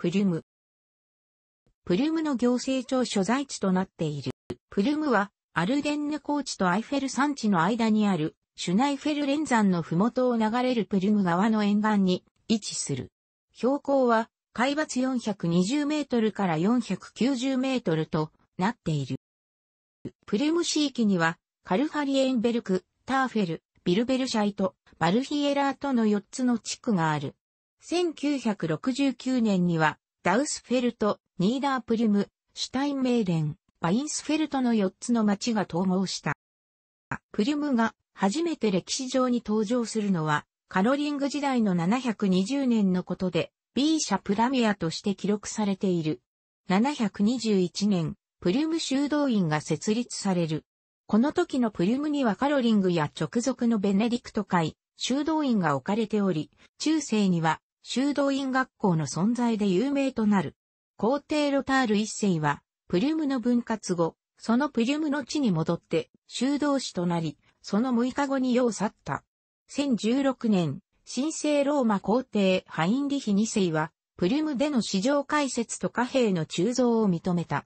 プリュム。プリュムの行政庁所在地となっている。プリュムは、アルデンヌ高地とアイフェル山地の間にある、シュナイフェル連山の麓を流れるプリュム川の沿岸に位置する。標高は、海抜420メートルから490メートルとなっている。プリュム地域には、カルファリエンベルク、ターフェル、ビルベルシャイト、バルヒエラーとの4つの地区がある。1969年には、ダウスフェルト、ニーダープリュム、シュタインメーレン、バインスフェルトの4つの町が統合した。プリュムが初めて歴史上に登場するのは、カロリング時代の720年のことで、B 社プラミアとして記録されている。721年、プリュム修道院が設立される。この時のプリュムにはカロリングや直属のベネディクト会、修道院が置かれており、中世には修道院学校の存在で有名となる。皇帝ロタール一世は、プリュムの分割後、そのプリュムの地に戻って、修道士となり、その6日後に世を去った。1016年、神聖ローマ皇帝ハインリヒ二世は、プリュムでの市場開設と貨幣の鋳造を認めた。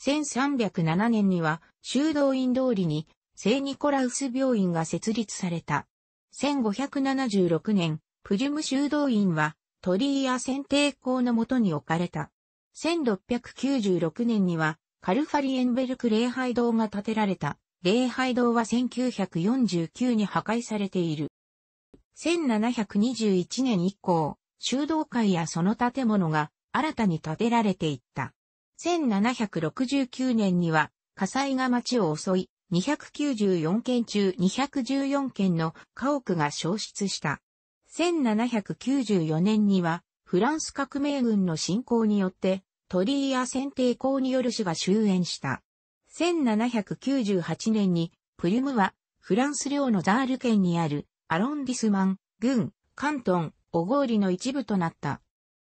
1307年には、修道院通りに、聖ニコラウス病院が設立された。1576年、プジュム修道院は鳥居や選定校のもとに置かれた。1696年にはカルファリエンベルク礼拝堂が建てられた。礼拝堂は1949に破壊されている。1721年以降、修道会やその建物が新たに建てられていった。1769年には火災が街を襲い、294件中214件の家屋が消失した。1794年には、フランス革命軍の侵攻によって、鳥居や選定校による死が終焉した。1798年に、プリュムは、フランス領のザール県にある、アロンディスマン、軍、関東、オゴーリの一部となった。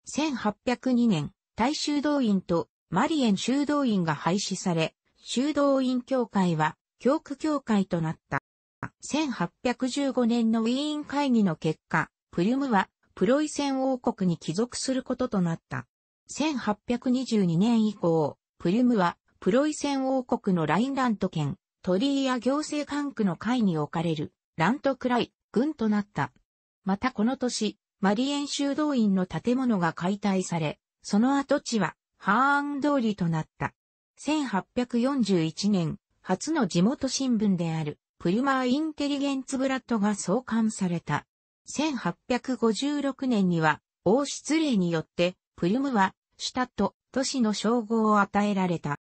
1802年、大修道院とマリエン修道院が廃止され、修道院協会は教区協会となった。1815年のウィーン会議の結果、プリュムはプロイセン王国に帰属することとなった。1822年以降、プリュムはプロイセン王国のラインラント県、リーや行政管区の会に置かれるラントクライ、軍となった。またこの年、マリエン修道院の建物が解体され、その跡地はハーン通りとなった。1841年、初の地元新聞であるプリュマー・インテリゲンツ・ブラッドが創刊された。1856年には王室令によってプリムはシュタット都市の称号を与えられた。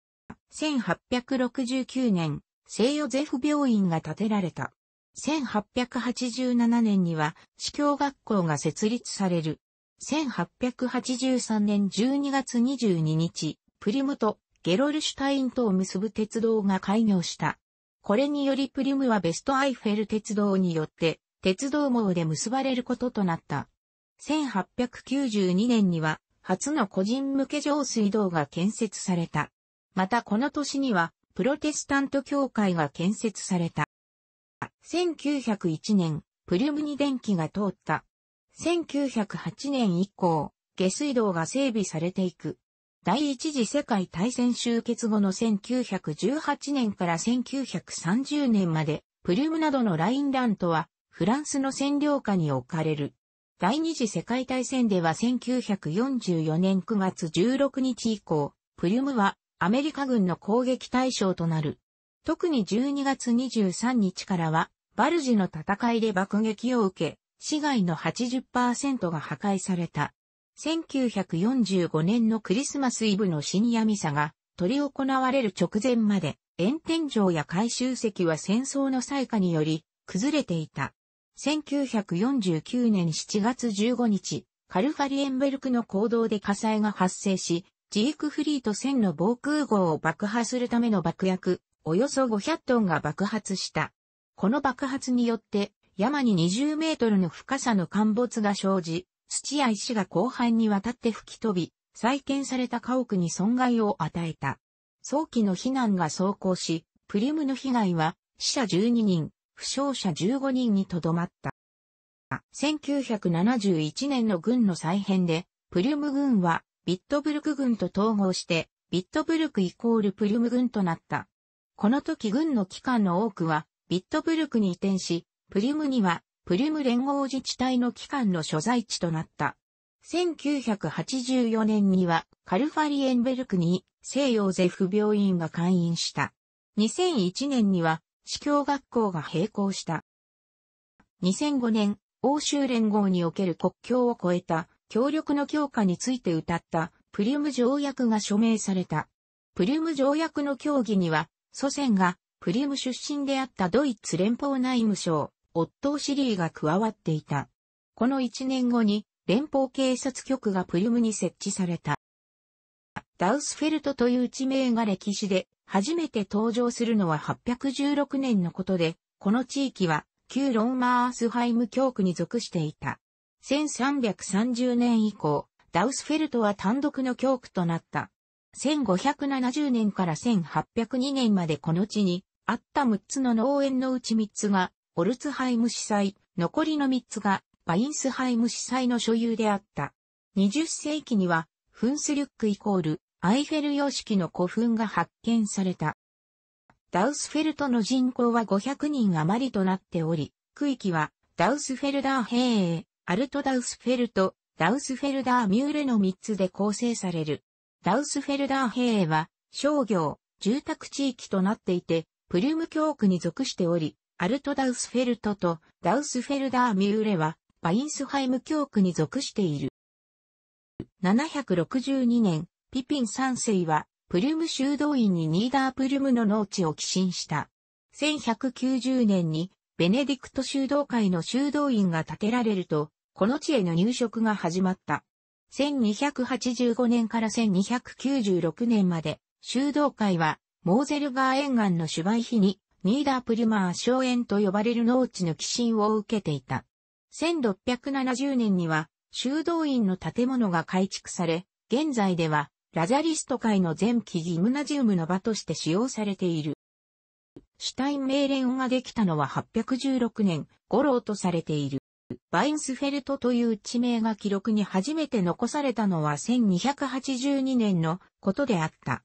1869年、聖ヨゼフ病院が建てられた。1887年には、司教学校が設立される。1883年12月22日、プリムとゲロルシュタインとを結ぶ鉄道が開業した。これによりプリムはベストアイフェル鉄道によって鉄道網で結ばれることとなった。1892年には、初の個人向け上水道が建設された。またこの年には、プロテスタント教会が建設された。1901年、プリムに電気が通った。1908年以降、下水道が整備されていく。第一次世界大戦終結後の1918年から1930年まで、プリムなどのラインラントはフランスの占領下に置かれる。第二次世界大戦では1944年9月16日以降、プリュムはアメリカ軍の攻撃対象となる。特に12月23日からは、バルジの戦いで爆撃を受け、市街の80%が破壊された。1945年のクリスマスイブの深夜ミサが、取り行われる直前まで、炎天上や回収席は戦争の災禍により、崩れていた。1949年7月15日、カルファリエンベルクの行動で火災が発生し、ジークフリート1000の防空壕を爆破するための爆薬、およそ500トンが爆発した。この爆発によって、山に20メートルの深さの陥没が生じ、土や石が広範にわたって吹き飛び、再建された家屋に損害を与えた。早期の避難が走行し、プリムの被害は死者12人、負傷者15人にとどまった。1971年の軍の再編で、プリュム軍はビットブルク軍と統合して、ビットブルクイコールプリュム軍となった。この時軍の機関の多くは、ビットブルクに移転し、プリュムには、プリュム連合自治体の機関の所在地となった。1984年には、カルファリエンベルクに西洋ゼフ病院が開院した。2001年には、司教学校が並行した。2005年、欧州連合における国境を越えた協力の強化について謳ったプリウム条約が署名された。プリウム条約の協議には、祖先がプリウム出身であったドイツ連邦内務省、オットー・シリーが加わっていた。この1年後に連邦警察局がプリウムに設置された。ダウスフェルトという地名が歴史で初めて登場するのは816年のことで、この地域は旧ローマースハイム教区に属していた。1330年以降、ダウスフェルトは単独の教区となった。1570年から1802年までこの地にあった6つの農園のうち3つがオルツハイム司祭、残りの3つがバインスハイム司祭の所有であった。20世紀には、フンスリュックイコールアイフェル様式の古墳が発見された。ダウスフェルトの人口は500人余りとなっており、区域はダウスフェルダー兵営、アルトダウスフェルト、ダウスフェルダーミューレの3つで構成される。ダウスフェルダー兵営は商業、住宅地域となっていて、プリュム教区に属しており、アルトダウスフェルトとダウスフェルダーミューレはバインスハイム教区に属している。762年、ピピン三世は、プリュム修道院にニーダープリュムの農地を寄進した。1190年に、ベネディクト修道会の修道院が建てられると、この地への入植が始まった。1285年から1296年まで、修道会は、モーゼルガー沿岸の芝居日に、ニーダープリュマー荘園と呼ばれる農地の寄進を受けていた。1670年には、修道院の建物が改築され、現在では、ラザリスト会の前期ギムナジウムの場として使用されている。シュタインメーレンができたのは816年頃とされている。バインスフェルトという地名が記録に初めて残されたのは1282年のことであった。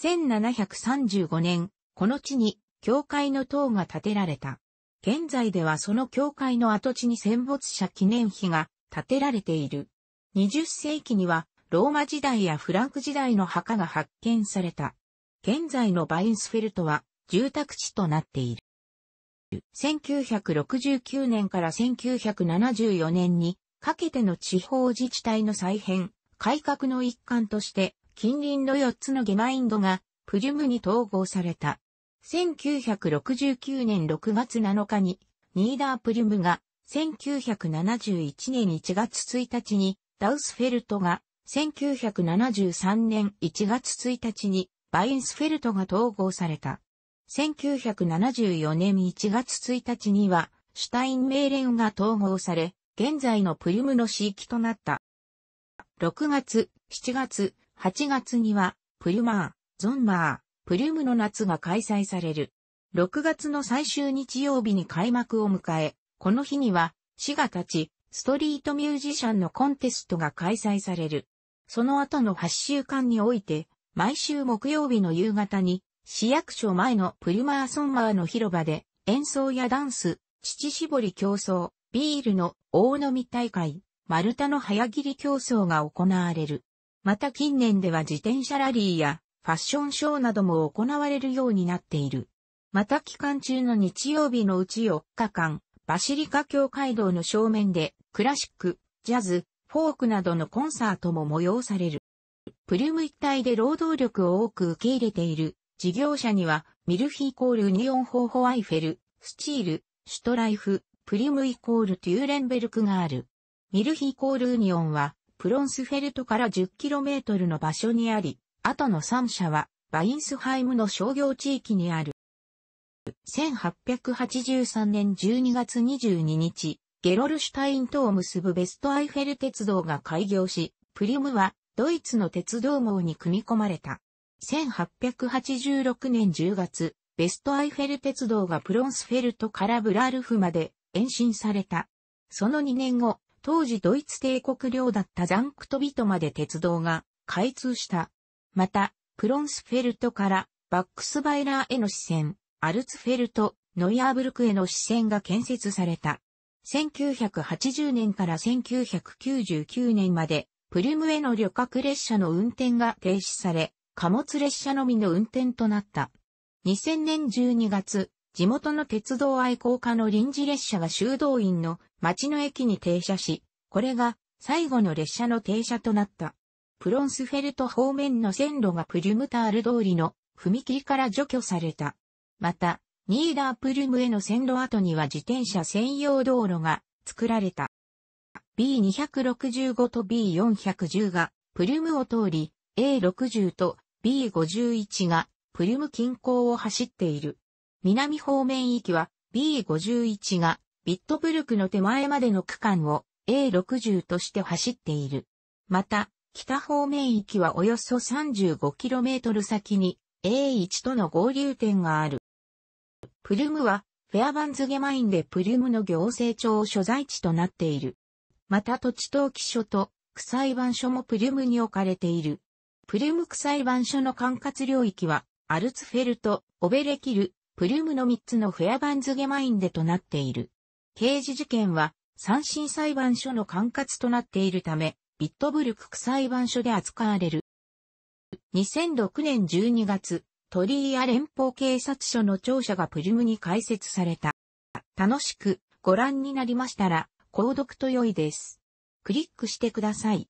1735年、この地に教会の塔が建てられた。現在ではその教会の跡地に戦没者記念碑が建てられている。20世紀にはローマ時代やフランク時代の墓が発見された。現在のバインスフェルトは住宅地となっている。1969年から1974年にかけての地方自治体の再編、改革の一環として近隣の4つのゲマインドがプジュムに統合された。1969年6月7日にニーダープリュムが1971年1月1日にダウスフェルトが1973年1月1日にバインスフェルトが統合された。1974年1月1日には、シュタインメーレンが統合され、現在のプリムの市域となった。6月、7月、8月には、プリュマー、ゾンマー、プリュムの夏が開催される。6月の最終日曜日に開幕を迎え、この日には、市が立ち、ストリートミュージシャンのコンテストが開催される。その後の8週間において、毎週木曜日の夕方に、市役所前のプリマーソンマーの広場で、演奏やダンス、乳絞り競争、ビールの大飲み大会、丸太の早切り競争が行われる。また近年では自転車ラリーやファッションショーなども行われるようになっている。また期間中の日曜日のうち4日間、バシリカ教会堂の正面でクラシック、ジャズ、フォークなどのコンサートも催される。プリム一帯で労働力を多く受け入れている事業者には、ミルフーコールニオンホーホワイフェル、スチール、シュトライフ、プリムイコールテューレンベルクがある。ミルヒーコールニオンは、プロンスフェルトから 10km の場所にあり、後の3社は、バインスハイムの商業地域にある。1883年12月22日、ゲロルシュタインとを結ぶベストアイフェル鉄道が開業し、プリムはドイツの鉄道網に組み込まれた。1886年10月、ベストアイフェル鉄道がプロンスフェルトからブラールフまで延伸された。その2年後、当時ドイツ帝国領だったザンクトビトまで鉄道が開通した。また、プロンスフェルトからバックスバイラーへの支線、アルツフェルト、ノイアーブルクへの支線が建設された。1980年から1999年まで、プリムへの旅客列車の運転が停止され、貨物列車のみの運転となった。2000年12月、地元の鉄道愛好家の臨時列車が修道院の町の駅に停車し、これが最後の列車の停車となった。プロンスフェルト方面の線路がプリュムタール通りの踏切から除去された。また、ニーダープルムへの線路跡には自転車専用道路が作られた。B265 と B410 がプルムを通り、A60 と B51 がプルム近郊を走っている。南方面域は B51 がビットブルクの手前までの区間を A60 として走っている。また、北方面域はおよそ 35km 先に A1 との合流点がある。プリュムは、フェアバンズゲマインでプリュムの行政庁所在地となっている。また土地登記所と、区裁判所もプリュムに置かれている。プリュム区裁判所の管轄領域は、アルツフェルト、オベレキル、プリュムの3つのフェアバンズゲマインでとなっている。刑事事件は、三審裁判所の管轄となっているため、ビットブルク区裁判所で扱われる。2006年12月、鳥居や連邦警察署の庁舎がプリムに開設された。楽しくご覧になりましたら、購読と良いです。クリックしてください。